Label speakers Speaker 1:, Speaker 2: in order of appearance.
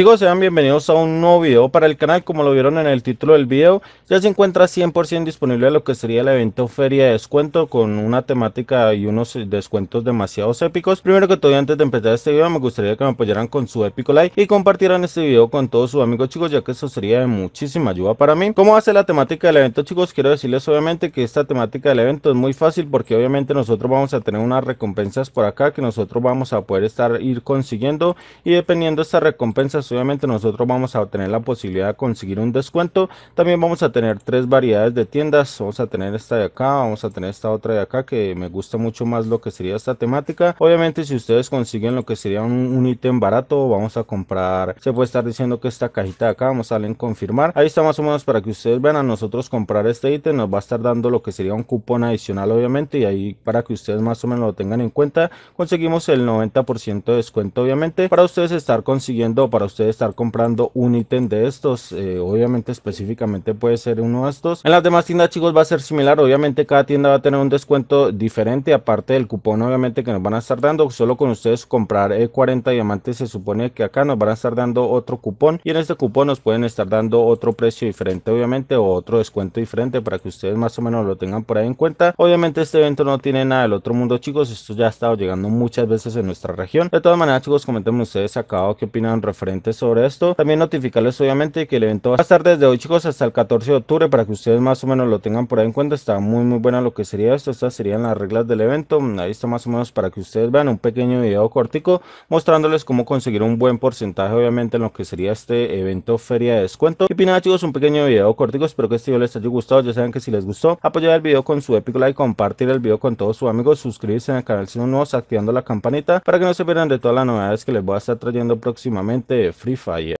Speaker 1: Chicos, sean bienvenidos a un nuevo video para el canal, como lo vieron en el título del video, ya se encuentra 100% disponible lo que sería el evento Feria de Descuento con una temática y unos descuentos demasiados épicos. Primero que todo, antes de empezar este video, me gustaría que me apoyaran con su épico like y compartieran este video con todos sus amigos chicos, ya que eso sería de muchísima ayuda para mí. ¿Cómo hace la temática del evento chicos? Quiero decirles obviamente que esta temática del evento es muy fácil porque obviamente nosotros vamos a tener unas recompensas por acá que nosotros vamos a poder estar ir consiguiendo y dependiendo de estas recompensas pues, obviamente nosotros vamos a tener la posibilidad de conseguir un descuento. También vamos a tener tres variedades de tiendas. Vamos a tener esta de acá, vamos a tener esta otra de acá que me gusta mucho más lo que sería esta temática. Obviamente si ustedes consiguen lo que sería un, ítem barato, vamos a comprar. Se puede estar diciendo que esta cajita de acá, vamos a darle en confirmar. Ahí está más o menos para que ustedes vean a nosotros comprar este ítem. Nos va a estar dando lo que sería un cupón adicional obviamente y ahí para que ustedes más o menos lo tengan en cuenta. Conseguimos el 90% de descuento obviamente para ustedes estar consiguiendo para ustedes estar comprando un ítem de estos. Eh, obviamente específicamente puede ser uno de estos. En las demás tiendas chicos va a ser similar. Obviamente cada tienda va a tener un descuento diferente. Aparte del cupón obviamente que nos van a estar dando. Solo con ustedes comprar 40 eh, diamantes se supone que acá nos van a estar dando otro cupón. Y en este cupón nos pueden estar dando otro precio diferente obviamente. O otro descuento diferente para que ustedes más o menos lo tengan por ahí en cuenta. Obviamente este evento no tiene nada del otro mundo chicos. Esto ya ha estado llegando muchas veces en nuestra región. De todas maneras chicos comenten ustedes acá qué opinan referente sobre esto. También notificarles obviamente que el evento va a estar desde hoy chicos hasta el 14 de octubre para que ustedes más o menos lo tengan por ahí en cuenta. Está muy muy buena lo que sería esto. Estas serían las reglas del evento. Mm, ahí está más o menos para que ustedes vean un pequeño video cortico mostrándoles cómo conseguir un buen porcentaje obviamente en lo que sería este evento feria de descuento. Y nada chicos, un pequeño video cortico. Espero que este video les haya gustado. Ya saben que si les gustó, apoyar el video con su épico like, compartir el video con todos sus amigos, suscribirse al canal si no nuevos, activando la campanita para que no se pierdan de todas las novedades que les voy a estar trayendo próximamente. Free Fire